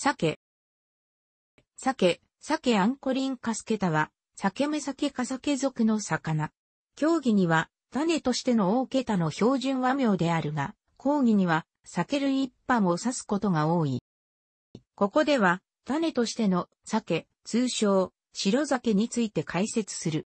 鮭。鮭、鮭アンコリンカスケタは、鮭目鮭か鮭属の魚。競技には、種としての大桁の標準和名であるが、講義には、鮭類一般を指すことが多い。ここでは、種としての鮭、通称、白鮭について解説する。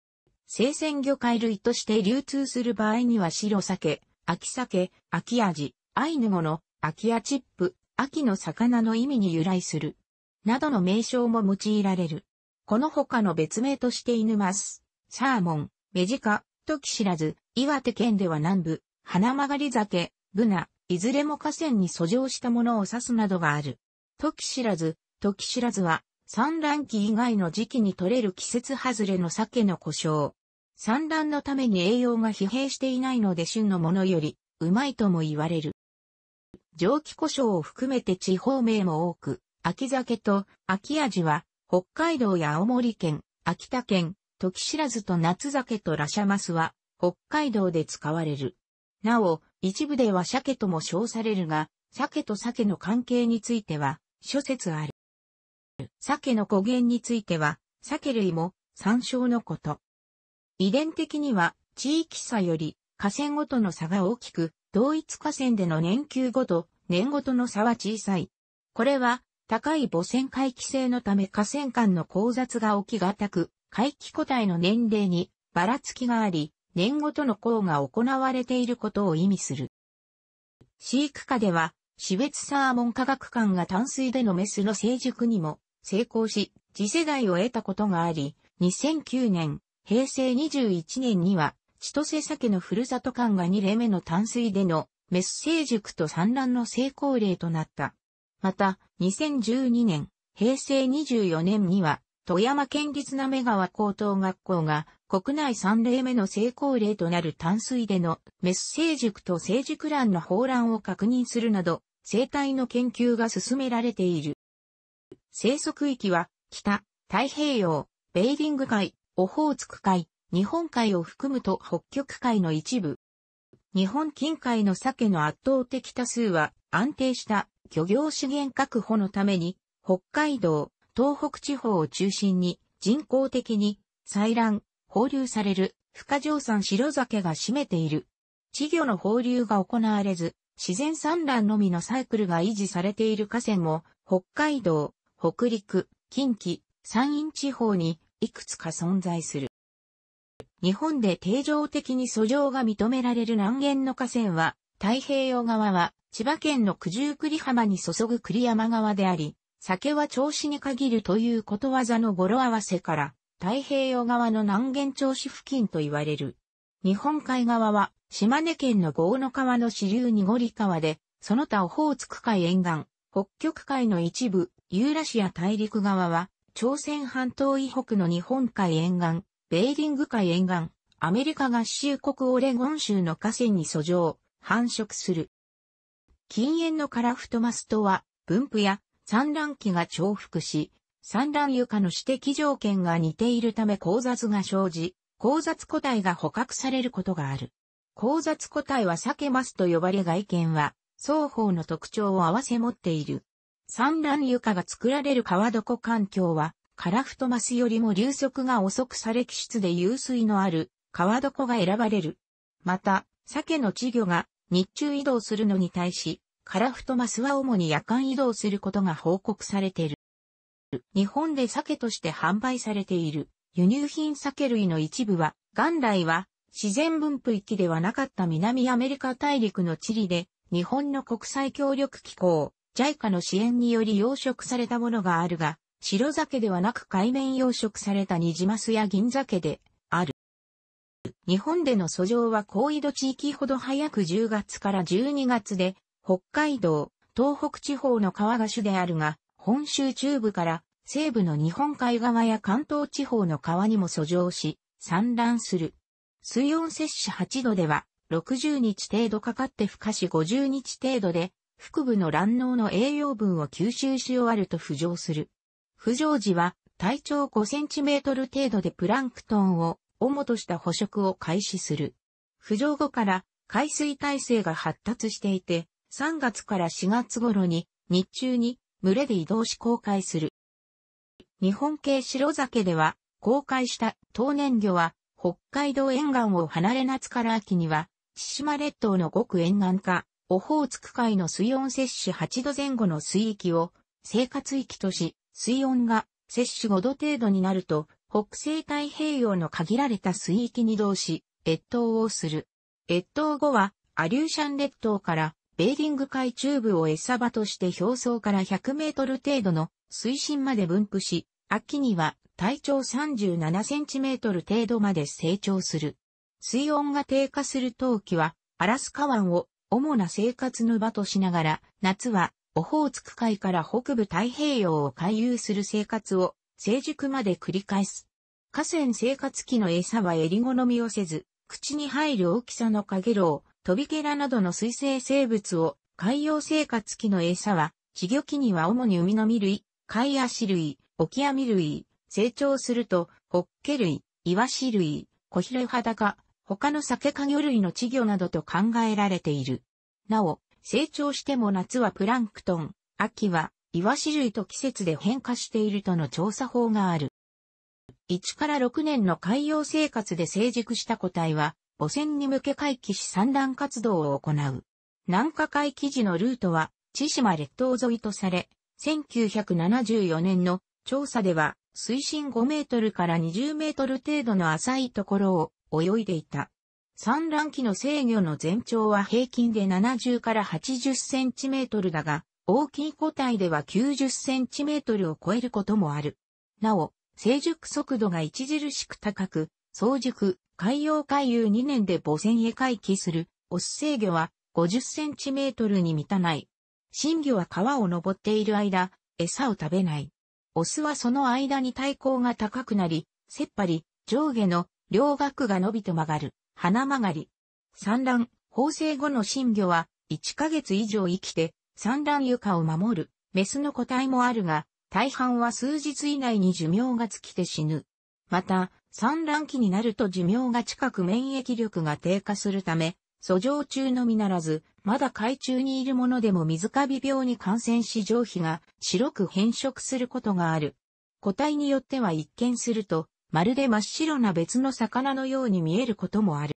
生鮮魚介類として流通する場合には白鮭、秋鮭、秋味、アイヌ語の秋アチップ、秋の魚の意味に由来する、などの名称も用いられる。この他の別名として犬ます、サーモン、メジカ、とき知らず、岩手県では南部、花曲り酒、ブナ、いずれも河川に遡上したものを指すなどがある。とき知らず、とき知らずは、産卵期以外の時期に取れる季節外れの鮭の故障。産卵のために栄養が疲弊していないので旬のものより、うまいとも言われる。蒸気故障を含めて地方名も多く、秋酒と秋味は、北海道や青森県、秋田県、時知らずと夏酒とラシャマスは、北海道で使われる。なお、一部では鮭とも称されるが、鮭と鮭の関係については、諸説ある。鮭の語源については、鮭類も参照のこと。遺伝的には、地域差より、河川ごとの差が大きく、同一河川での年休ごと、年ごとの差は小さい。これは、高い母船回帰性のため河川間の交雑が起きがたく、回帰個体の年齢にばらつきがあり、年ごとの項が行われていることを意味する。飼育下では、死別サーモン科学館が淡水でのメスの成熟にも成功し、次世代を得たことがあり、2009年、平成21年には、千歳酒のふるさと館が2例目の淡水でのメッセージ区と産卵の成功例となった。また、2012年、平成24年には、富山県立なめ川高等学校が国内3例目の成功例となる淡水でのメッセージ区と成熟卵の放卵を確認するなど、生態の研究が進められている。生息域は、北、太平洋、ベイリング海、オホーツク海、日本海を含むと北極海の一部。日本近海の鮭の圧倒的多数は安定した漁業資源確保のために北海道、東北地方を中心に人工的に採卵、放流される深蒸産白鮭が占めている。稚魚の放流が行われず、自然産卵のみのサイクルが維持されている河川も、北海道、北陸、近畿、山陰地方にいくつか存在する。日本で定常的に訴状が認められる南限の河川は、太平洋側は千葉県の九十九里浜に注ぐ栗山川であり、酒は調子に限るということわざの語呂合わせから、太平洋側の南限調子付近と言われる。日本海側は、島根県の豪の川の支流濁り川で、その他オホーツク海沿岸、北極海の一部、ユーラシア大陸側は、朝鮮半島以北の日本海沿岸、ベーリング海沿岸、アメリカ合衆国オレゴン州の河川に遡上、繁殖する。禁煙のカラフトマスとは、分布や産卵期が重複し、産卵床の指摘条件が似ているため交雑が生じ、交雑個体が捕獲されることがある。交雑個体は避けマスと呼ばれ外見は、双方の特徴を合わせ持っている。産卵床が作られる川床環境は、カラフトマスよりも流速が遅くされ気質で湧水のある川床が選ばれる。また、鮭の稚魚が日中移動するのに対し、カラフトマスは主に夜間移動することが報告されている。日本で鮭として販売されている輸入品鮭類の一部は、元来は自然分布域ではなかった南アメリカ大陸の地理で、日本の国際協力機構、JICA の支援により養殖されたものがあるが、白酒ではなく海面養殖されたニジマスや銀酒である。日本での遡上は高緯度地域ほど早く10月から12月で、北海道、東北地方の川が主であるが、本州中部から西部の日本海側や関東地方の川にも遡上し、産卵する。水温摂氏8度では、60日程度かかって孵化し50日程度で、腹部の卵脳の栄養分を吸収し終わると浮上する。不条時は体長5センチメートル程度でプランクトンを主とした捕食を開始する。浮上後から海水体制が発達していて、3月から4月頃に日中に群れで移動し公開する。日本系白酒では公開した当年魚は北海道沿岸を離れ夏から秋には千島列島のごく沿岸かオホーツク海の水温摂取8度前後の水域を生活域とし水温が摂取5度程度になると、北西太平洋の限られた水域に移動し、越冬をする。越冬後は、アリューシャン列島から、ベーリング海中部を餌場として表層から100メートル程度の水深まで分布し、秋には体長37センチメートル程度まで成長する。水温が低下する冬季は、アラスカ湾を主な生活の場としながら、夏はオホーツク海から北部太平洋を回遊する生活を成熟まで繰り返す。河川生活期の餌は襟好みをせず、口に入る大きさのカゲロウ、トビケラなどの水生生物を、海洋生活期の餌は、稚魚期には主に海の実類、貝足類、オキアミ類、成長すると、ホッケ類、イワシ類、コヒレハダカ、他のサケカョ類の稚魚などと考えられている。なお、成長しても夏はプランクトン、秋はイワシ類と季節で変化しているとの調査法がある。1から6年の海洋生活で成熟した個体は、汚染に向け回帰し産卵活動を行う。南下回帰時のルートは、千島列島沿いとされ、1974年の調査では、水深5メートルから20メートル程度の浅いところを泳いでいた。産卵期の制御の全長は平均で70から80センチメートルだが、大きい個体では90センチメートルを超えることもある。なお、成熟速度が著しく高く、早熟、海洋海遊2年で母船へ回帰する、オス制御は50センチメートルに満たない。新魚は川を登っている間、餌を食べない。オスはその間に体高が高くなり、切羽り、上下の両角が伸びと曲がる。花曲がり。産卵、放生後の新魚は、1ヶ月以上生きて、産卵床を守る、メスの個体もあるが、大半は数日以内に寿命が尽きて死ぬ。また、産卵期になると寿命が近く免疫力が低下するため、遡上中のみならず、まだ海中にいるものでも水カビ病に感染し上皮が白く変色することがある。個体によっては一見するとまるで真っ白な別の魚のように見えることもある。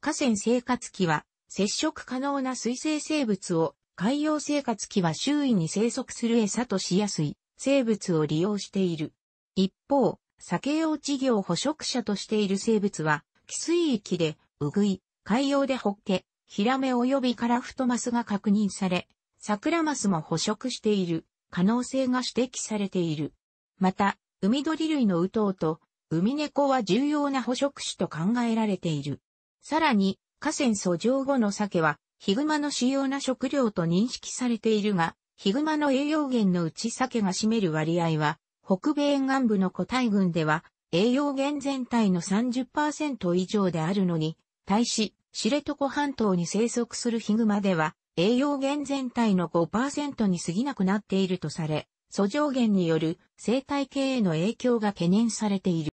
河川生活期は、接触可能な水生生物を、海洋生活期は周囲に生息する餌としやすい生物を利用している。一方、酒用事業捕食者としている生物は、寄水域で、うぐい、海洋でホッケ、ヒラメ及びカラフトマスが確認され、サクラマスも捕食している可能性が指摘されている。また、海鳥類のウトウと、海猫は重要な捕食種と考えられている。さらに、河川遡上後の鮭は、ヒグマの主要な食料と認識されているが、ヒグマの栄養源のうち鮭が占める割合は、北米沿岸部の個体群では、栄養源全体の30%以上であるのに、対し、知床半島に生息するヒグマでは、栄養源全体の5%に過ぎなくなっているとされ、遡上源による生態系への影響が懸念されている。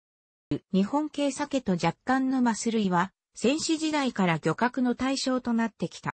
日本系鮭と若干のマス類は、戦死時代から漁獲の対象となってきた。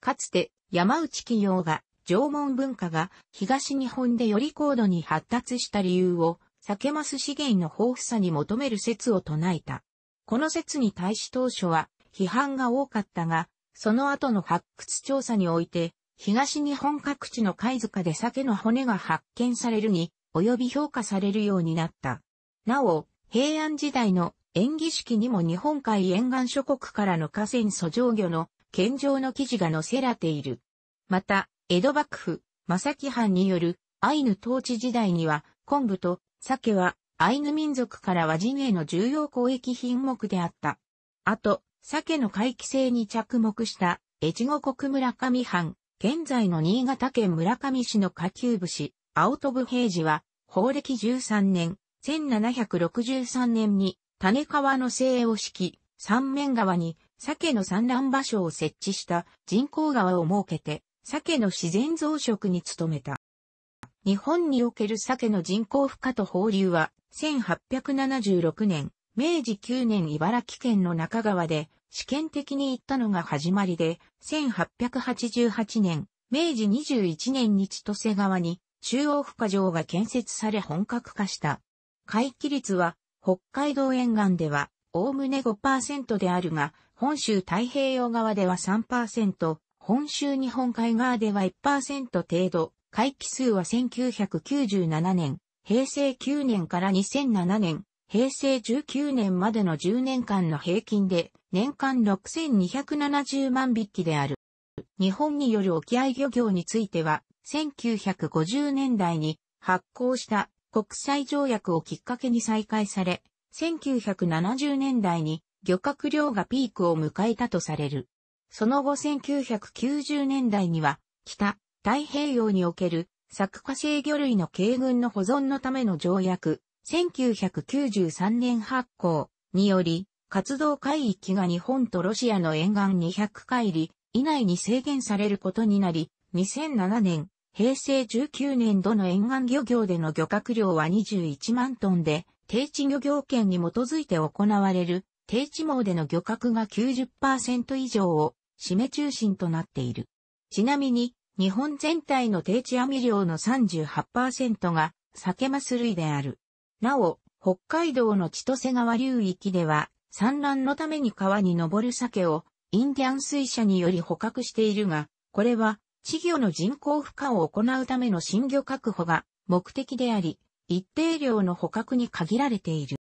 かつて、山内企業が、縄文文化が東日本でより高度に発達した理由を、酒マス資源の豊富さに求める説を唱えた。この説に対し当初は批判が多かったが、その後の発掘調査において、東日本各地の貝塚で鮭の骨が発見されるに及び評価されるようになった。なお、平安時代の演技式にも日本海沿岸諸国からの河川遡上魚の献上の記事が載せられている。また、江戸幕府、正木藩によるアイヌ統治時代には、昆布と鮭はアイヌ民族から和人への重要交易品目であった。あと、鮭の回帰性に着目した越後国村上藩、現在の新潟県村上市の下級武士、青飛平治は、法暦13年、1763年に、種川の西を敷き、三面川に、鮭の産卵場所を設置した人工川を設けて、鮭の自然増殖に努めた。日本における鮭の人工孵化と放流は、1876年、明治9年茨城県の中川で、試験的に行ったのが始まりで、1888年、明治21年に千歳川に中央付加場が建設され本格化した。回帰率は、北海道沿岸では、おおむね5%であるが、本州太平洋側では3%、本州日本海側では1%程度、回帰数は1997年、平成9年から2007年、平成19年までの10年間の平均で年間6270万匹である。日本による沖合漁業については1950年代に発行した国際条約をきっかけに再開され、1970年代に漁獲量がピークを迎えたとされる。その後1990年代には、北、太平洋における作家制魚類の軽群の保存のための条約、1993年発行により、活動海域が日本とロシアの沿岸200海里以内に制限されることになり、2007年平成19年度の沿岸漁業での漁獲量は21万トンで、低地漁業権に基づいて行われる低地網での漁獲が90%以上を締め中心となっている。ちなみに、日本全体の低地網量の38%が酒マス類である。なお、北海道の千歳川流域では、産卵のために川に登る鮭をインディアン水車により捕獲しているが、これは稚魚の人工孵化を行うための新魚確保が目的であり、一定量の捕獲に限られている。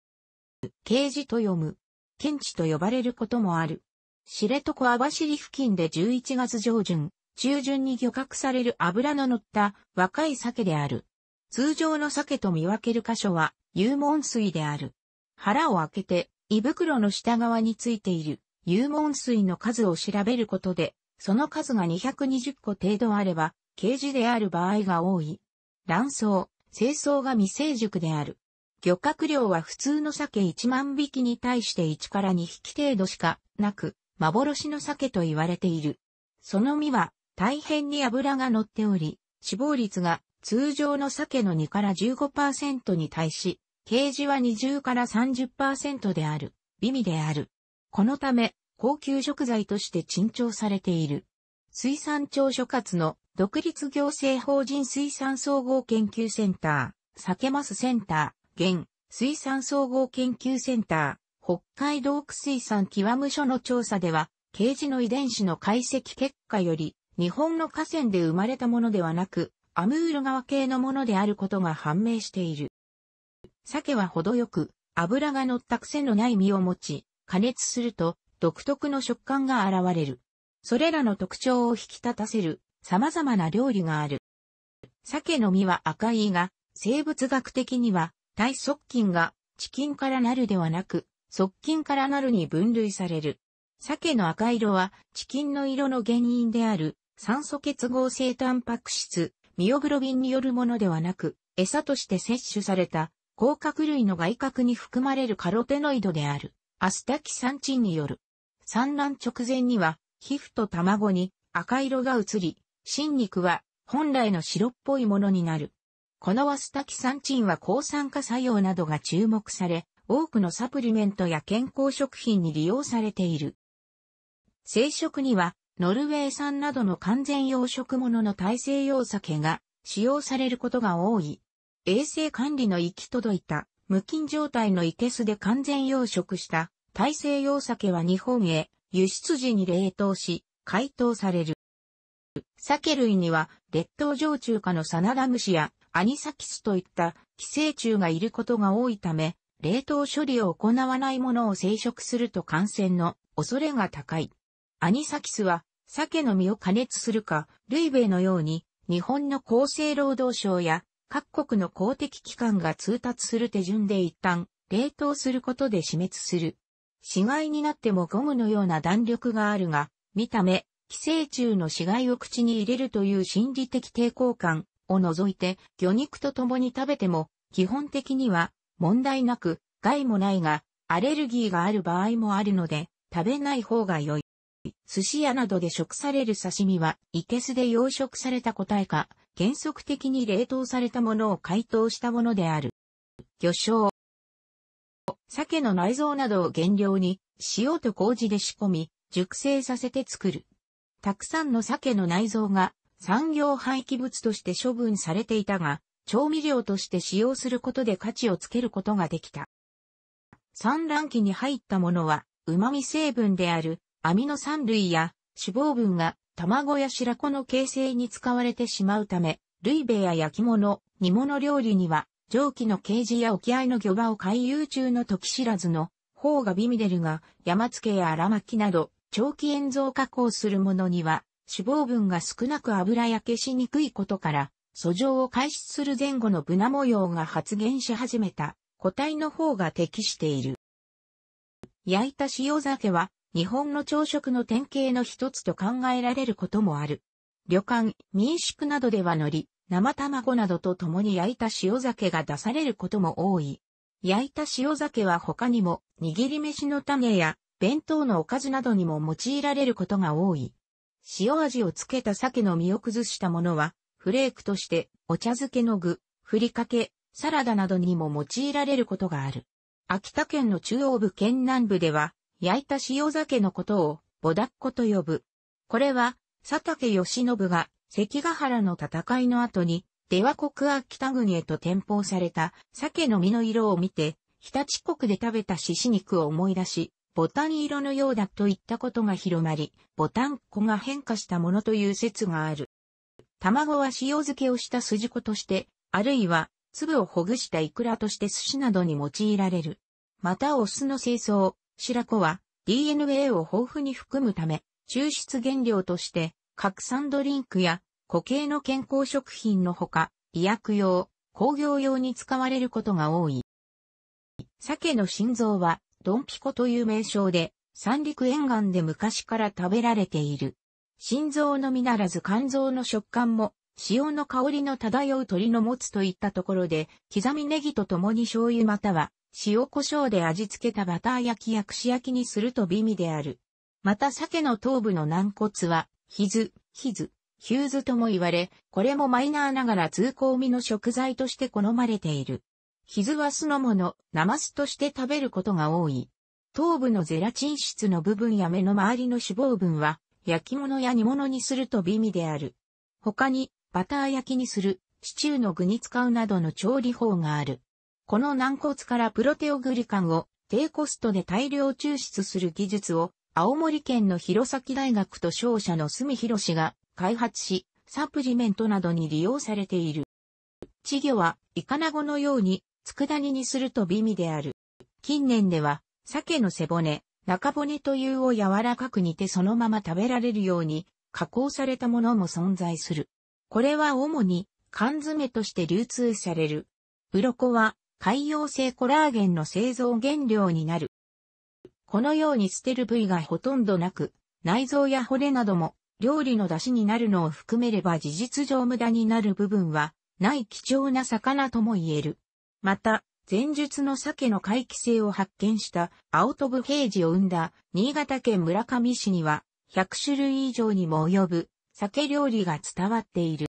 ケージと読む。検知と呼ばれることもある。知床網走付近で11月上旬、中旬に漁獲される油の乗った若い鮭である。通常の鮭と見分ける箇所は、幽門水である。腹を開けて、胃袋の下側についている、幽門水の数を調べることで、その数が220個程度あれば、ケージである場合が多い。卵巣、清掃が未成熟である。漁獲量は普通の鮭1万匹に対して1から2匹程度しかなく、幻の鮭と言われている。その身は大変に脂が乗っており、死亡率が通常の鮭の2から15%に対し、ケージは20から30%である。微味である。このため、高級食材として珍重されている。水産庁所轄の独立行政法人水産総合研究センター、酒ますセンター、現、水産総合研究センター、北海道区水産極務所の調査では、ケージの遺伝子の解析結果より、日本の河川で生まれたものではなく、アムール川系のものであることが判明している。鮭は程よく、油が乗った癖のない身を持ち、加熱すると独特の食感が現れる。それらの特徴を引き立たせる様々な料理がある。鮭の身は赤いが、生物学的には、体側菌が、チキンからなるではなく、側近からなるに分類される。鮭の赤色は、チキンの色の原因である、酸素結合性タンパク質、ミオグロビンによるものではなく、餌として摂取された、甲殻類の外殻に含まれるカロテノイドである、アスタキサンチンによる。産卵直前には、皮膚と卵に赤色が移り、新肉は本来の白っぽいものになる。このワスタキサンチンは抗酸化作用などが注目され、多くのサプリメントや健康食品に利用されている。生殖には、ノルウェー産などの完全養殖物の耐性用酒が使用されることが多い。衛生管理の行き届いた、無菌状態の生けすで完全養殖した大西洋酒は日本へ輸出時に冷凍し、解凍される。鮭類には、列島上中下のサナダムシやアニサキスといった寄生虫がいることが多いため、冷凍処理を行わないものを生食すると感染の恐れが高い。アニサキスは、鮭の身を加熱するか、類米のように、日本の厚生労働省や各国の公的機関が通達する手順で一旦冷凍することで死滅する。死骸になってもゴムのような弾力があるが、見た目、寄生虫の死骸を口に入れるという心理的抵抗感を除いて、魚肉と共に食べても、基本的には問題なく、害もないが、アレルギーがある場合もあるので、食べない方が良い。寿司屋などで食される刺身は、イケスで養殖された個体か、原則的に冷凍されたものを解凍したものである。魚醤鮭の内臓などを原料に、塩と麹で仕込み、熟成させて作る。たくさんの鮭の内臓が産業廃棄物として処分されていたが、調味料として使用することで価値をつけることができた。産卵期に入ったものは、旨味成分であるアミノ酸類や脂肪分が卵や白子の形成に使われてしまうため、類米や焼き物、煮物料理には蒸気の刑事や沖合の漁場を回遊中の時知らずの、方がビミデルが、山付けや荒巻きなど、長期塩蔵加工するものには、脂肪分が少なく油焼けしにくいことから、訴状を開始する前後のブナ模様が発現し始めた、個体の方が適している。焼いた塩酒は、日本の朝食の典型の一つと考えられることもある。旅館、民宿などでは海苔、生卵などと共に焼いた塩酒が出されることも多い。焼いた塩酒は他にも、握り飯の種や、弁当のおかずなどにも用いられることが多い。塩味をつけた鮭の身を崩したものは、フレークとして、お茶漬けの具、ふりかけ、サラダなどにも用いられることがある。秋田県の中央部県南部では、焼いた塩酒のことを、ボダッコと呼ぶ。これは、佐竹義信が関ヶ原の戦いの後に、出羽国は北国へと転向された鮭の身の色を見て、日立国で食べた獅子肉を思い出し、ボタン色のようだといったことが広まり、ボタン粉が変化したものという説がある。卵は塩漬けをした筋子として、あるいは粒をほぐしたイクラとして寿司などに用いられる。またお酢の清掃、白子は DNA を豊富に含むため、抽出原料として拡散ドリンクや固形の健康食品のほか、医薬用、工業用に使われることが多い。鮭の心臓は、ドンピコという名称で、三陸沿岸で昔から食べられている。心臓のみならず肝臓の食感も、塩の香りの漂う鶏の持つといったところで、刻みネギと共に醤油または、塩胡椒で味付けたバター焼きや串焼きにすると美味である。また鮭の頭部の軟骨は、ヒズ、ヒズ、ヒューズとも言われ、これもマイナーながら通行身の食材として好まれている。ヒズは酢の物、ナマスとして食べることが多い。頭部のゼラチン質の部分や目の周りの脂肪分は、焼き物や煮物にすると美味である。他に、バター焼きにする、シチューの具に使うなどの調理法がある。この軟骨からプロテオグリカンを低コストで大量抽出する技術を青森県の弘前大学と商社の住広氏が開発し、サプリメントなどに利用されている。稚魚はイカナゴのように佃煮にすると美味である。近年では鮭の背骨、中骨というを柔らかく煮てそのまま食べられるように加工されたものも存在する。これは主に缶詰として流通される。鱗は海洋性コラーゲンの製造原料になる。このように捨てる部位がほとんどなく、内臓や骨なども料理の出汁になるのを含めれば事実上無駄になる部分はない貴重な魚とも言える。また、前述の鮭の回帰性を発見した青飛ぶ平治を生んだ新潟県村上市には100種類以上にも及ぶ鮭料理が伝わっている。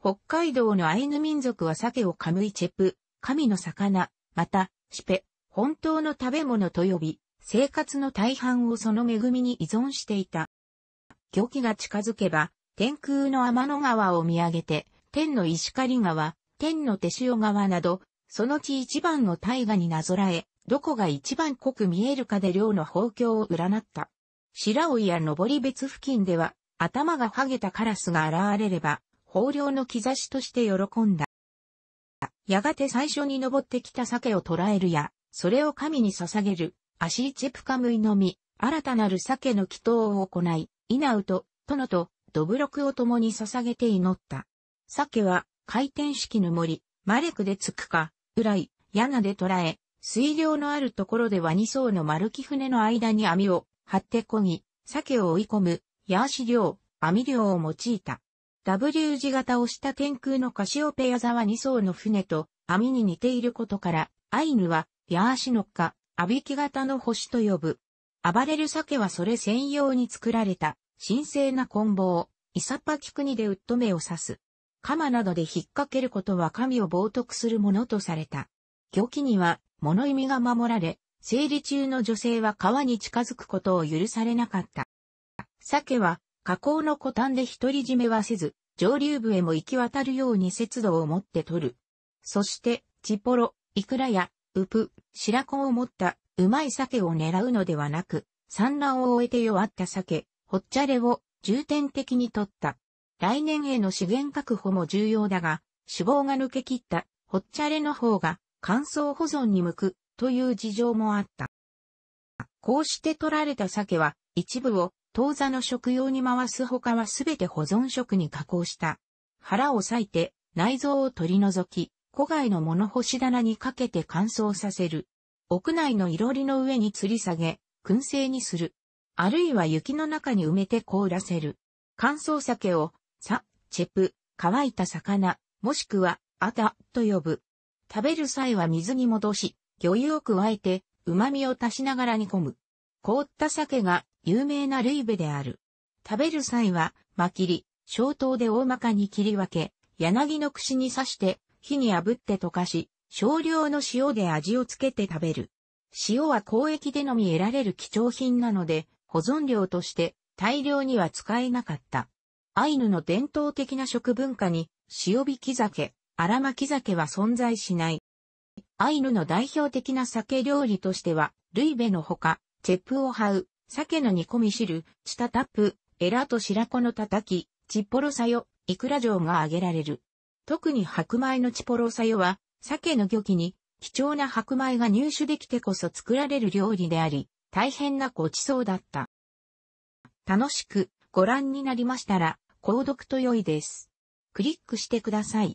北海道のアイヌ民族は鮭をカムイチェプ、神の魚、また、シペ、本当の食べ物と呼び、生活の大半をその恵みに依存していた。漁期が近づけば、天空の天の川を見上げて、天の石狩川、天の手塩川など、その地一番の大河になぞらえ、どこが一番濃く見えるかで量の方境を占った。白老や登別付近では、頭が剥げたカラスが現れれば、豊漁の兆しとして喜んだ。やがて最初に登ってきた鮭を捕らえるや、それを神に捧げる、アシーチェプカムイのみ、新たなる酒の祈祷を行い、イナウト、トノと、ドブロクを共に捧げて祈った。鮭は、回転式の森、マレクでつくか、ウライ、ヤナで捕らえ、水量のあるところでは2層の丸木船の間に網を張ってこぎ、鮭を追い込む、ヤーシ漁、網漁を用いた。W 字型をした天空のカシオペヤ座は2層の船と網に似ていることから、アイヌはヤーシノカ、アビキ型の星と呼ぶ。暴れる鮭はそれ専用に作られた、神聖な棍棒、イサパキ国でウッド目を刺す。鎌などで引っ掛けることは神を冒涜するものとされた。魚器には物意味が守られ、生理中の女性は川に近づくことを許されなかった。鮭は河口の古端で独り占めはせず、上流部へも行き渡るように節度を持って取る。そして、チポロ、イクラやうぷ、白子を持った、うまい鮭を狙うのではなく、産卵を終えて弱った鮭、ほっちゃれを重点的に取った。来年への資源確保も重要だが、脂肪が抜け切ったほっちゃれの方が乾燥保存に向くという事情もあった。こうして取られた鮭は一部を当座の食用に回す他はすべて保存食に加工した。腹を裂いて内臓を取り除き、戸外の物干し棚にかけて乾燥させる。屋内のいろりの上に吊り下げ、燻製にする。あるいは雪の中に埋めて凍らせる。乾燥酒を、さ、チェプ、乾いた魚、もしくは、あた、と呼ぶ。食べる際は水に戻し、魚油を加えて、旨味を足しながら煮込む。凍った鮭が有名なルイベである。食べる際は、まきり、小刀で大まかに切り分け、柳の串に刺して火に炙って溶かし、少量の塩で味をつけて食べる。塩は交易でのみ得られる貴重品なので、保存料として大量には使えなかった。アイヌの伝統的な食文化に、塩引き酒、荒巻き酒は存在しない。アイヌの代表的な酒料理としては、ルイベのほか、チェップをハう、鮭の煮込み汁、チタタップ、エラと白子のたたき、チッポロサヨ、イクラ状が挙げられる。特に白米のチポロサヨは、鮭の魚器に貴重な白米が入手できてこそ作られる料理であり、大変なごちそうだった。楽しくご覧になりましたら、購読と良いです。クリックしてください。